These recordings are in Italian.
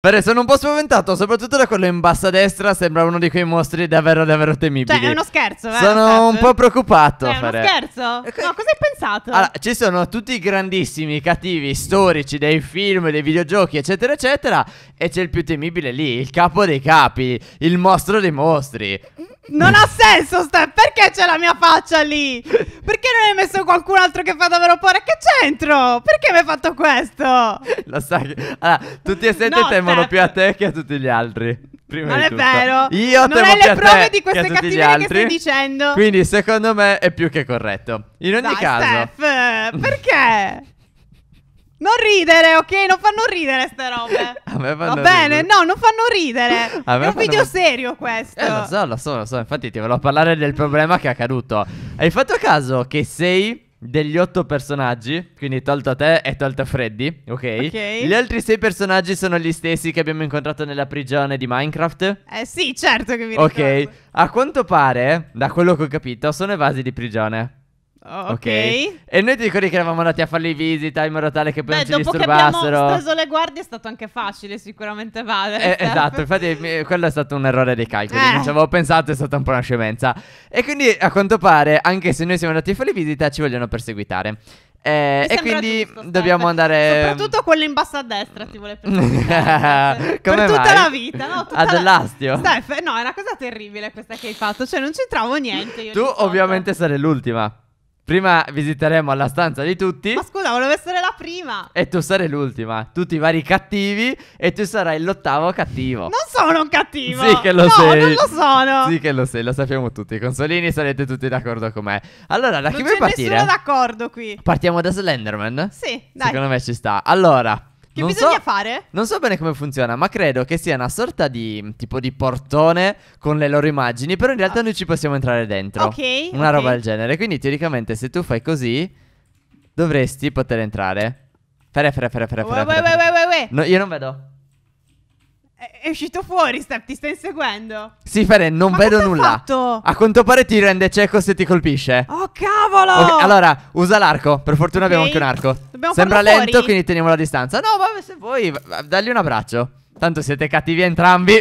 Beh, sono un po' spaventato, soprattutto da quello in basso a destra, sembra uno di quei mostri davvero davvero temibili. Cioè, è uno scherzo, eh? Sono un po' preoccupato. Cioè, è uno scherzo? No, cosa hai pensato? Allora, ci sono tutti i grandissimi cattivi storici dei film, dei videogiochi, eccetera, eccetera, e c'è il più temibile lì, il capo dei capi, il mostro dei mostri. Mm, non ha senso, Steph. Perché c'è la mia faccia lì? Perché non hai messo qualcun altro che fa davvero paura? Che c'entro? Perché mi hai fatto questo? Lo sai. Che... Allora, tutti e sette no, temono Steph. più a te che a tutti gli altri. Prima non è vero. Io non temo hai le prove di queste cattive che stai dicendo. Quindi, secondo me, è più che corretto. In ogni Dai, caso, Steph, perché? Non ridere, ok? Non fanno ridere ste robe. A me fanno Va bene, ridere. no, non fanno ridere. È un video serio questo. Eh, lo so, lo so, lo so. Infatti ti volevo parlare del problema che è accaduto. Hai fatto caso che sei degli otto personaggi, quindi tolto a te e tolto a Freddy, okay? ok? Gli altri sei personaggi sono gli stessi che abbiamo incontrato nella prigione di Minecraft? Eh sì, certo che mi ricordo. Ok, a quanto pare, da quello che ho capito, sono evasi di prigione. Ok. okay. E noi ti ricordi che eravamo andati a fargli visita in modo tale che poi Beh, non ci disturbassero. Beh, dopo abbiamo preso le guardie è stato anche facile sicuramente vale Eh, esatto, infatti quello è stato un errore dei calcoli, eh. non ci avevo pensato, è stata un po' una scemenza. E quindi a quanto pare, anche se noi siamo andati a fargli visita, ci vogliono perseguitare. Eh, e quindi giusto, dobbiamo andare. Soprattutto quello in basso a destra ti vuole prendere. per tutta mai? la vita, no? Tutta Ad Allastio. La... Steph, no, è una cosa terribile questa che hai fatto. Cioè, non ci trovo niente. tu, ovviamente, sarai l'ultima. Prima visiteremo la stanza di tutti. Ma scusa, volevo essere la prima. E tu sarai l'ultima. Tutti i vari cattivi. E tu sarai l'ottavo cattivo. Non sono un cattivo. Sì, che lo no, sei. No, non lo sono. Sì, che lo sei. Lo sappiamo tutti. Consolini, sarete tutti d'accordo con me. Allora, da non chi vuoi partire? Non sono d'accordo qui. Partiamo da Slenderman? Sì, dai. Secondo me ci sta. Allora. Che non bisogna so, fare? Non so bene come funziona, ma credo che sia una sorta di tipo di portone con le loro immagini, però in realtà ah. noi ci possiamo entrare dentro. Ok. Una okay. roba del genere. Quindi teoricamente se tu fai così dovresti poter entrare. Fere, fere, fere, fere, fere. Uè, uè, uè, No, io non vedo. È, uscito fuori, Steph, ti stai inseguendo. Sì, Fere, non ma vedo nulla. Fatto? A quanto pare ti rende cieco se ti colpisce. Oh, cavolo! Okay, allora, usa l'arco. Per fortuna okay. abbiamo anche un arco. Dobbiamo Sembra lento, fuori. quindi teniamo la distanza. No, vabbè, se vuoi, dagli un abbraccio. Tanto siete cattivi entrambi.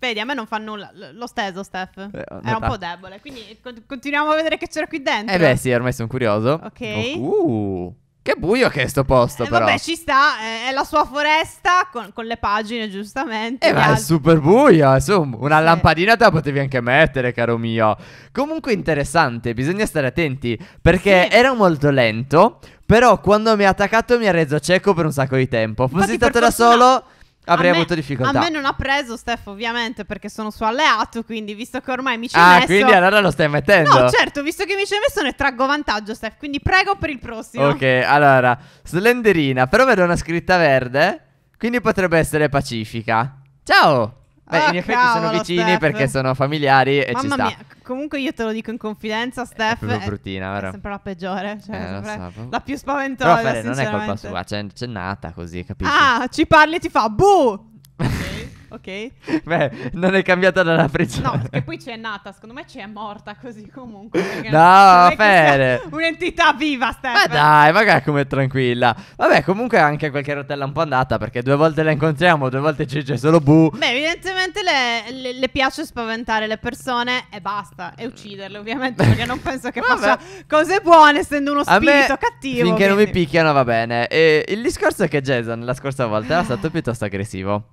Vedi, a me non fa nulla. L'ho steso, Steph. Eh, Era un po' debole. Quindi continuiamo a vedere che c'era qui dentro. Eh beh, sì, ormai sono curioso. Ok. Oh, uh, che buio che è sto posto, eh, però. Vabbè, ci sta. Eh, è la sua foresta con, con le pagine, giustamente. Eh, ma è super buio. Insomma, una sì. lampadina te la potevi anche mettere, caro mio. Comunque interessante. Bisogna stare attenti. Perché sì. era molto lento. Però quando mi ha attaccato mi ha reso cieco per un sacco di tempo. Fossi stato da solo avrei me, avuto difficoltà. A me non ha preso Steph ovviamente perché sono suo alleato, quindi visto che ormai mi ci ah, messo... Ah, quindi allora lo stai mettendo. No, certo, visto che mi ci hai messo ne traggo vantaggio Steph, quindi prego per il prossimo. Ok, allora, Slenderina, però vedo una scritta verde, quindi potrebbe essere pacifica. Ciao! Beh, oh, in ah, effetti cavolo, sono vicini Steph. perché sono familiari e Mamma ci sta. Mia. Comunque io te lo dico in confidenza, Steph. È proprio bruttina, vero? È sempre la peggiore, cioè eh, sempre so. la più spaventosa, Però Fede non è colpa sua, c'è, cioè, c'è nata così, capisci? Ah, ci parli e ti fa buh! Ok. Beh, non è cambiata dalla precedente. No, che poi c'è nata, secondo me c'è morta così comunque. No, Fede. Un'entità viva, Stefano. Ma dai, magari come tranquilla. Vabbè, comunque anche qualche rotella un po' andata perché due volte la incontriamo, due volte c'è, c'è solo Bu. Beh, evidentemente le, le, le, piace spaventare le persone e basta, e ucciderle ovviamente perché non penso che faccia cose buone essendo uno spirito me, cattivo. Finché quindi. non mi picchiano va bene. E il discorso è che Jason la scorsa volta era stato piuttosto aggressivo.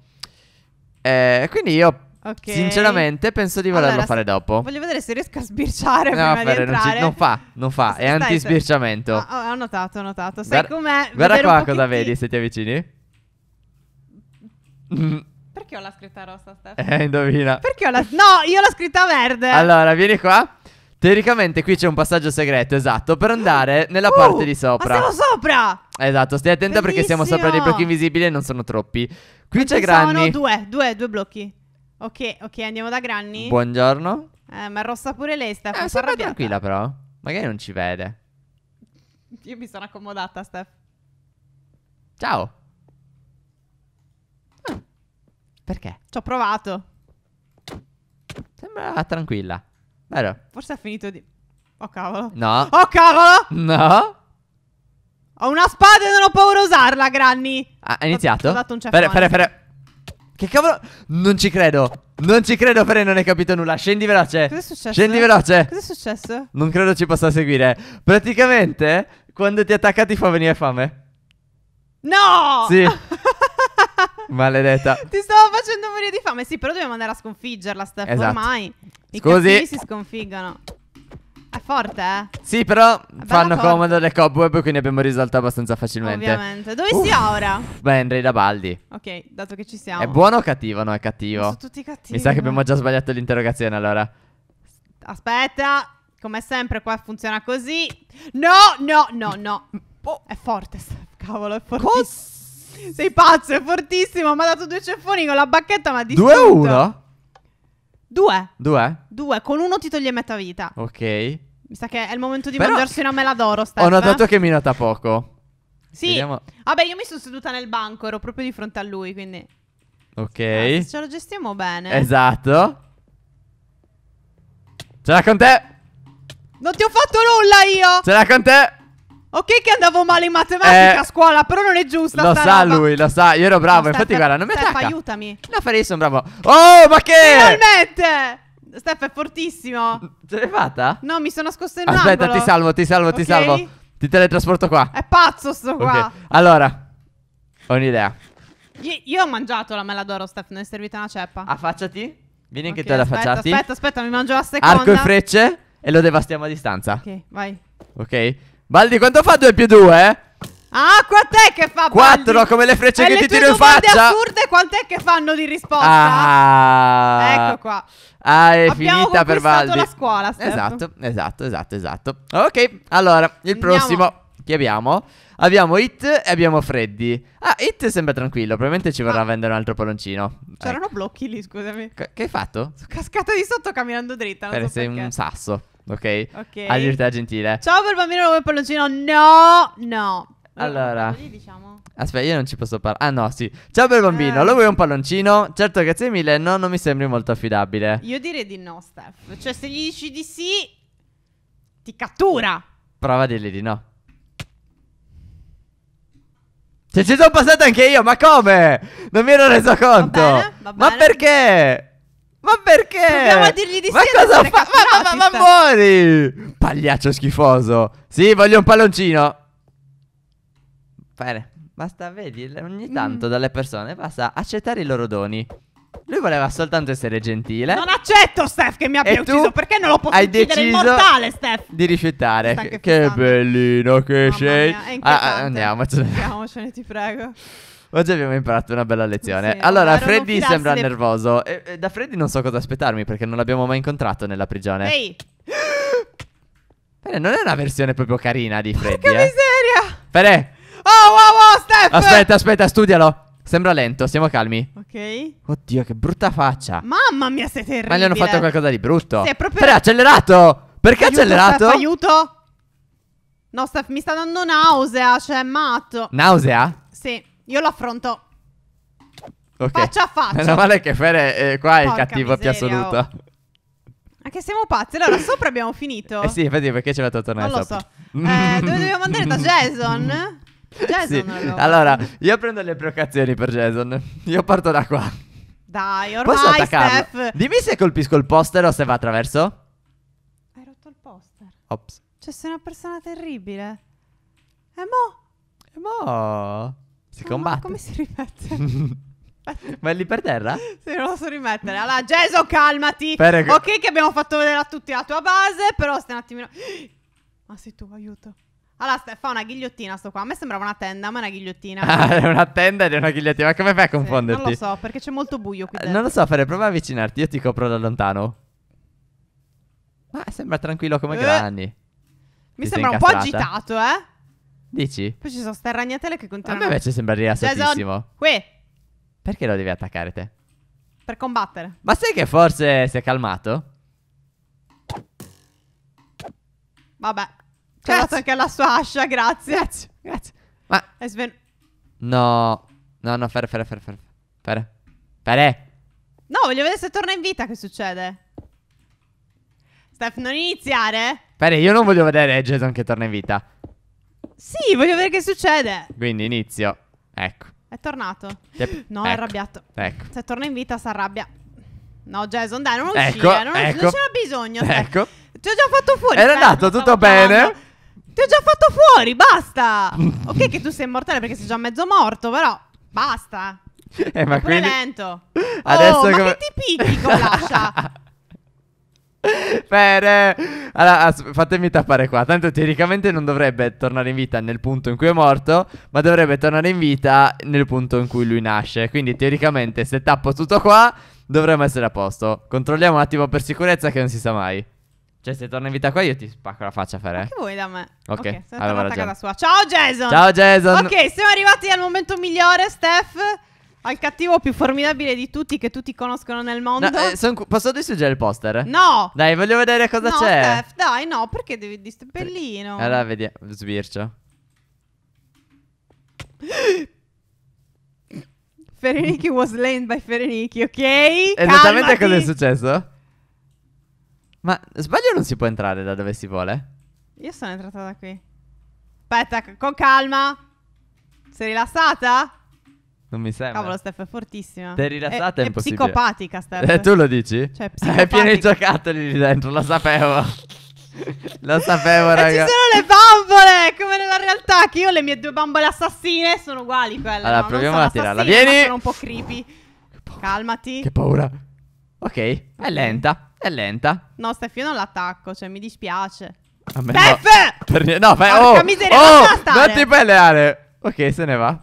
Eh, quindi io Okay. Sinceramente, penso di volerlo allora, fare dopo. Voglio vedere se riesco a sbirciare. No, Ferre, non, ci, non, fa, non fa. È anti-sbirciamento. Ho, ah, ah, ho, notato, ho notato. Sai Guar- com'è? Guarda qua cosa vedi se ti avvicini. Mm. Perché ho la scritta rossa, Steph? Eh, indovina. Perché ho la. No, io ho la scritta verde. Allora, vieni qua. Teoricamente qui c'è un passaggio segreto, esatto, per andare nella uh, parte di sopra. Ma siamo sopra! Esatto, stai attenta Bellissimo. perché siamo sopra dei blocchi invisibili e non sono troppi. Qui c'è Granny. No, due, due, due blocchi. Ok, ok, andiamo da Granny. Buongiorno. Eh, ma è rossa pure lei, Steph. Eh, sembra tranquilla però. Magari non ci vede. Io mi sono accomodata, Steph. Ciao. Ah. Perché? Ci ho provato. Sembra tranquilla. Vero. Forse ha finito di... Oh cavolo. No. Oh cavolo! No. Ho una spada e non ho paura a usarla, Granny. Ah, iniziato? Ho, ho dato un ceffone. Fere, fere, fere. Che cavolo? Non ci credo. Non ci credo, Fere, non hai capito nulla. Scendi veloce. Cos'è successo? Scendi veloce. Cos'è successo? Non credo ci possa seguire. Praticamente, quando ti attacca ti fa venire fame. No! Sì. Maledetta. Ti stavo facendo morire di fame. Sì, però dobbiamo andare a sconfiggerla, Steph. Esatto. Ormai. I Scusi. si sconfiggono. È forte, eh? Sì, però fanno corda. comodo le cobweb, quindi abbiamo risolto abbastanza facilmente. Ovviamente. Dove si ha ora? Beh, Andrei da Baldi. Ok, dato che ci siamo. È buono o cattivo? No, è cattivo. Sono tutti cattivi. Mi sa che abbiamo già sbagliato l'interrogazione, allora. Aspetta. Come sempre qua funziona così. No, no, no, no. Oh. È forte, cavolo, è fortissimo. Cos sei pazzo, è fortissimo. Mi ha dato due ceffoni con la bacchetta, ma di distrutto. 2 1? Due. Due? Due, con uno ti toglie metà vita. Ok. Mi sa che è il momento di Però mangiarsi una mela d'oro, Steph. Ho notato eh. che mi nota poco. Sì. Vediamo. Vabbè, io mi sono seduta nel banco, ero proprio di fronte a lui, quindi... Ok. Ah, ce lo gestiamo bene. Esatto. Ce l'ha con te. Non ti ho fatto nulla io. Ce l'ha con te. Ok che andavo male in matematica eh, a scuola, però non è giusto. Lo sa roba. lui, lo sa. Io ero bravo, no, infatti Steph, guarda, non mi Steph, attacca. aiutami. No, farei, sono bravo. Oh, ma che? Finalmente! Steph è fortissimo. Ce l'hai fatta? No, mi sono nascosto in un Aspetta, Aspetta, ti salvo, ti salvo, okay. ti salvo. Ti teletrasporto qua. È pazzo sto qua. Okay. Allora, ho un'idea. Io, io, ho mangiato la mela d'oro, Steph, non è servita una ceppa. Affacciati. Vieni okay, tu ad affacciarti. Aspetta, aspetta, aspetta, mi mangio la seconda. Arco e frecce e lo devastiamo a distanza. Ok, vai. Ok. Baldi, quanto fa 2 più 2? Ah, quant'è che fa 4 come le frecce e eh, che le ti tiro in faccia. Le assurde quant'è che fanno di risposta? Ah. Ecco qua. Ah, è Abbiamo finita per Baldi. la scuola, Steph. Esatto, esatto, esatto, esatto. Ok, allora, il Andiamo. prossimo chi abbiamo? Abbiamo Hit e abbiamo Freddy. Ah, Hit sembra tranquillo, probabilmente ci vorrà ah. vendere un altro palloncino. C'erano ecco. blocchi lì, scusami. C che hai fatto? Sono cascata di sotto camminando dritta, non Beh, so sei un sasso ok? Ok. Agilità gentile. Ciao per bambino come palloncino. No, no. Allora, diciamo? aspetta, io non ci posso parlare. Ah, no, sì. Ciao per bambino, ah. lo vuoi un palloncino? Certo, grazie mille. No, non mi sembri molto affidabile. Io direi di no, Steph. Cioè, se gli dici di sì, ti cattura. Prova a dirgli di no. Cioè, ci sono passata anche io, ma come? Non mi ero reso conto. Va bene, va bene. Ma perché? Ma perché? Proviamo a dirgli di ma sì. Cosa fa? Ma, ma, ma, ma muori! Pagliaccio schifoso. Sì, voglio un palloncino. Bene. Basta, vedi, ogni mm. tanto mm. dalle persone basta accettare i loro doni. Lui voleva soltanto essere gentile. Non accetto, Steph, che mi abbia e ucciso. Perché non lo posso uccidere immortale, Steph? Di rifiutare. Che, che bellino che Mamma sei. Mia, ah, ah andiamocene. Andiamocene, ti prego. Oggi abbiamo imparato una bella lezione. Sì, allora, Freddy sembra le... nervoso. E, e da Freddy non so cosa aspettarmi perché non l'abbiamo mai incontrato nella prigione. Ehi! Fede, non è una versione proprio carina di Freddy. Che eh. miseria! Fede! Oh, wow, wow, Steph! Aspetta, aspetta, studialo. Sembra lento, siamo calmi. Ok. Oddio, che brutta faccia. Mamma mia, sei terribile. Ma gli hanno eh. fatto qualcosa di brutto. Sei proprio. Fede, accelerato! Perché aiuto, accelerato? Steph, aiuto! No, Steph, mi sta dando nausea, cioè matto. Nausea? Sì. Io lo affronto okay. faccia a faccia. Meno male che Fere è eh, qua è Porca il cattivo più assoluto. Oh. Ma che siamo pazzi? Allora, sopra abbiamo finito. Eh sì, infatti, perché ce l'ha a tornare Non sopra? so. eh, dove dobbiamo andare da Jason? Jason sì. allora. allora. io prendo le preoccupazioni per Jason. Io parto da qua. Dai, ormai Posso attaccarlo? Steph. Dimmi se colpisco il poster o se va attraverso. Hai rotto il poster. Ops. Cioè, sei una persona terribile. E mo? E mo? Si oh, combatte. come si rimette? Ma è lì per terra? Sì, non lo so rimettere. Allora, Jason, calmati. Perego. Ecco. Ok, che abbiamo fatto vedere a tutti la tua base, però stai un attimino... Ma sei tu, aiuto. Allora, fa una ghigliottina sto qua. A me sembrava una tenda, ma è una ghigliottina. Ah, è una tenda ed è una ghigliottina. Ma come fai a confonderti? Sì, non lo so, perché c'è molto buio qui eh, dentro. Non lo so, Fere, prova a avvicinarti. Io ti copro da lontano. Ma sembra tranquillo come eh. Granny. Mi ti sembra un po' agitato, eh? Dici? Poi ci sono ste ragnatele che continuano. A me invece sembra rilassatissimo. Qui. Perché lo devi attaccare te? Per combattere. Ma sai che forse si è calmato? Vabbè. C'è anche la sua ascia, grazie. Grazie, grazie. Ma... È sven... No. No, no, ferre, ferre, ferre, ferre. Ferre. Ferre. No, voglio vedere se torna in vita che succede. Steph, non iniziare. Ferre, io non voglio vedere Jason che torna in vita. Sì, voglio vedere che succede. Quindi inizio. Ecco. È tornato. Yep. No, ecco. è arrabbiato. Ecco. Se torna in vita si arrabbia. No, Jason, dai, non uscire. Ecco, non, ecco. non c'era bisogno. Stai. Cioè, ecco. Ti ho già fatto fuori. Era eh, andato tutto bene. Parlando. Ti ho già fatto fuori, basta. ok che tu sei immortale perché sei già mezzo morto, però basta. Eh, ma quindi... lento. Adesso oh, come... ma che ti picchi con l'ascia? Fede, allora, fatemi tappare qua. Tanto teoricamente non dovrebbe tornare in vita nel punto in cui è morto, ma dovrebbe tornare in vita nel punto in cui lui nasce. Quindi teoricamente se tappo tutto qua, dovremmo essere a posto. Controlliamo un attimo per sicurezza che non si sa mai. Cioè se torna in vita qua io ti spacco la faccia Fede. Che vuoi da me? Ok, okay sono allora a casa sua. Ciao Jason! Ciao Jason! Ok, siamo arrivati al momento migliore, Steph. Al cattivo più formidabile di tutti che tutti conoscono nel mondo. No, eh, son, posso distruggere il poster? No! Dai, voglio vedere cosa no, c'è. Steph, dai, no, perché devi distruggere? Bellino. Allora, vediamo. Sbircio. Fereniki was slain by Fereniki, ok? Esattamente cosa è successo? Ma sbaglio non si può entrare da dove si vuole? Io sono entrata da qui. Aspetta, con calma. Sei rilassata? Non mi sembra. Cavolo, Steph è fortissima. Te rilassata è, è, è psicopatica, Steph. Eh, tu lo dici? Cioè, è pieno di giocattoli lì dentro, lo sapevo. lo sapevo, raga. E ci sono le bambole, come nella realtà, che io le mie due bambole assassine sono uguali quelle. Allora, no? proviamo a tirarla. Vieni! Sono un po' creepy. Calmati. Che paura. Ok, è lenta, è lenta. No, Steph, io non l'attacco, cioè mi dispiace. A me Steph! No, per... no fai... Oh, miseria, oh, non ti peleare. Ok, se ne va.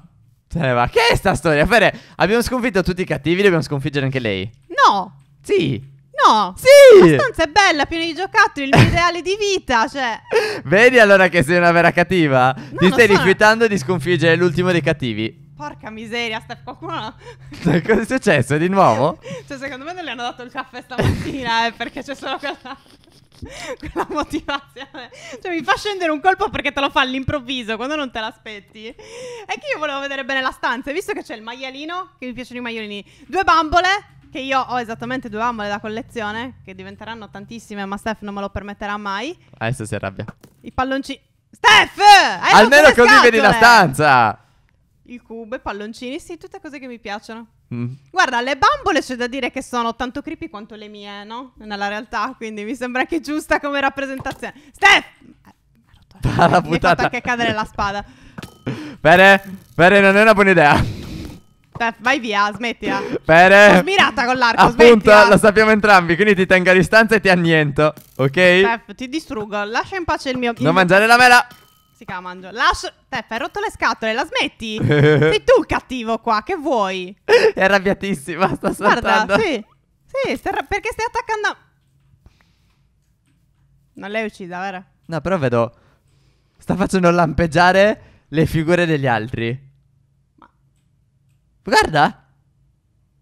Ma che è sta storia? Fere, abbiamo sconfitto tutti i cattivi, dobbiamo sconfiggere anche lei. No. Sì. No. Sì. La stanza è bella, piena di giocattoli, il mio ideale di vita, cioè. Vedi allora che sei una vera cattiva? No, Ti stai rifiutando di sconfiggere l'ultimo dei cattivi. Porca miseria, sta qualcuno. Cosa è successo di nuovo? cioè, secondo me non le hanno dato il caffè stamattina, eh, perché c'è solo quella. quella motivazione. Cioè, mi fa scendere un colpo perché te lo fa all'improvviso, quando non te l'aspetti. È che io volevo vedere bene la stanza, e visto che c'è il maialino, che mi piacciono i maialini, due bambole, che io ho esattamente due bambole da collezione, che diventeranno tantissime, ma Steph non me lo permetterà mai. Ah, adesso si arrabbia. I palloncini... Steph! Almeno così vedi la stanza! Il cubo, i palloncini, sì, tutte cose che mi piacciono. Mm. Guarda, le bambole c'è da dire che sono tanto creepy quanto le mie, no? Nella realtà, quindi mi sembra anche giusta come rappresentazione. Steph! Alla Mi puttana. anche cadere la spada. Bene, bene, non è una buona idea. Steph, vai via, smettila. Bene. mirata con l'arco, Appunto, smettila. lo sappiamo entrambi, quindi ti tengo a distanza e ti anniento, ok? Steph, ti distruggo, lascia in pace il mio... Non mangiare la mela! Si chiama Angelo. Lascia. Te, hai rotto le scatole, la smetti? Sei tu cattivo qua, che vuoi? È arrabbiatissima, sta saltando. Guarda, sì. Sì, sta... perché stai attaccando... Non l'hai uccisa, vero? No, però vedo... Sta facendo lampeggiare le figure degli altri. Ma... Guarda!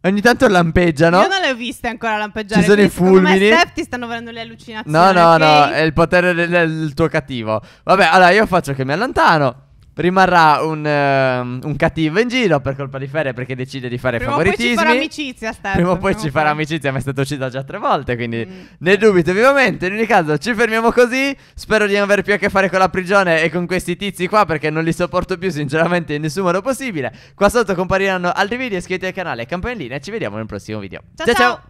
Ogni tanto lampeggiano. Io non le ho viste ancora lampeggiare. Ci sono i fulmini. Me, Steph ti stanno volendo le allucinazioni. No, no, okay? no. È il potere del, del tuo cattivo. Vabbè, allora io faccio che mi allontano. Rimarrà un, uh, un, cattivo in giro per colpa di Ferre perché decide di fare prima favoritismi. Prima o poi ci farà amicizia, Steph. Prima o poi ci farà amicizia, ma è stato ucciso già tre volte, quindi mm. ne dubito vivamente. In ogni caso, ci fermiamo così. Spero di non aver più a che fare con la prigione e con questi tizi qua perché non li sopporto più, sinceramente, in nessun modo possibile. Qua sotto compariranno altri video, Iscriviti al canale, campanellina e ci vediamo nel prossimo video. ciao! ciao. ciao. ciao.